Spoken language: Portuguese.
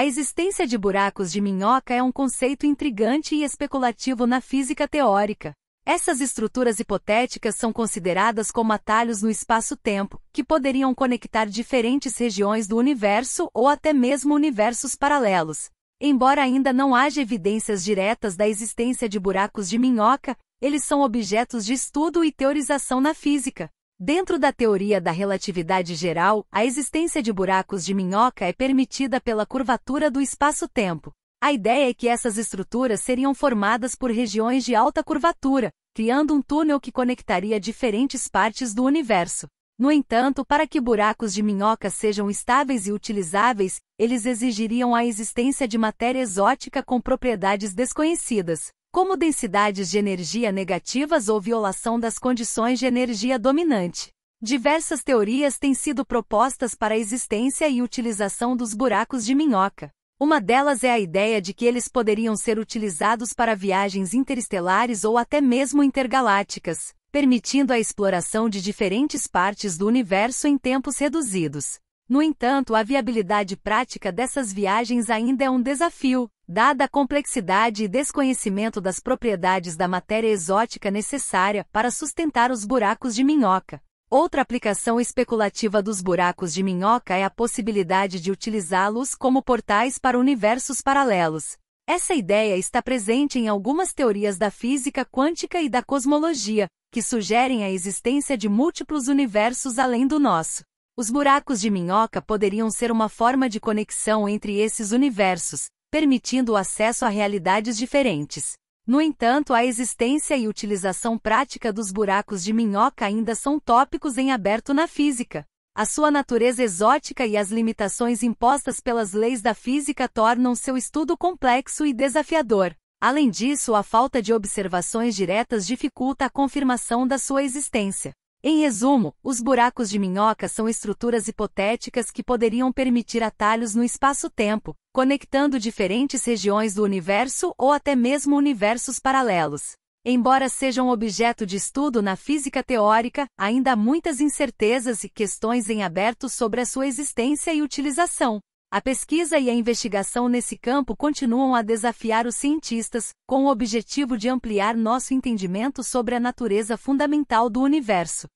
A existência de buracos de minhoca é um conceito intrigante e especulativo na física teórica. Essas estruturas hipotéticas são consideradas como atalhos no espaço-tempo, que poderiam conectar diferentes regiões do universo ou até mesmo universos paralelos. Embora ainda não haja evidências diretas da existência de buracos de minhoca, eles são objetos de estudo e teorização na física. Dentro da teoria da relatividade geral, a existência de buracos de minhoca é permitida pela curvatura do espaço-tempo. A ideia é que essas estruturas seriam formadas por regiões de alta curvatura, criando um túnel que conectaria diferentes partes do universo. No entanto, para que buracos de minhoca sejam estáveis e utilizáveis, eles exigiriam a existência de matéria exótica com propriedades desconhecidas como densidades de energia negativas ou violação das condições de energia dominante. Diversas teorias têm sido propostas para a existência e utilização dos buracos de minhoca. Uma delas é a ideia de que eles poderiam ser utilizados para viagens interestelares ou até mesmo intergalácticas, permitindo a exploração de diferentes partes do universo em tempos reduzidos. No entanto, a viabilidade prática dessas viagens ainda é um desafio, dada a complexidade e desconhecimento das propriedades da matéria exótica necessária para sustentar os buracos de minhoca. Outra aplicação especulativa dos buracos de minhoca é a possibilidade de utilizá-los como portais para universos paralelos. Essa ideia está presente em algumas teorias da física quântica e da cosmologia, que sugerem a existência de múltiplos universos além do nosso. Os buracos de minhoca poderiam ser uma forma de conexão entre esses universos, permitindo o acesso a realidades diferentes. No entanto, a existência e utilização prática dos buracos de minhoca ainda são tópicos em aberto na física. A sua natureza exótica e as limitações impostas pelas leis da física tornam seu estudo complexo e desafiador. Além disso, a falta de observações diretas dificulta a confirmação da sua existência. Em resumo, os buracos de minhoca são estruturas hipotéticas que poderiam permitir atalhos no espaço-tempo, conectando diferentes regiões do universo ou até mesmo universos paralelos. Embora sejam objeto de estudo na física teórica, ainda há muitas incertezas e questões em aberto sobre a sua existência e utilização. A pesquisa e a investigação nesse campo continuam a desafiar os cientistas, com o objetivo de ampliar nosso entendimento sobre a natureza fundamental do universo.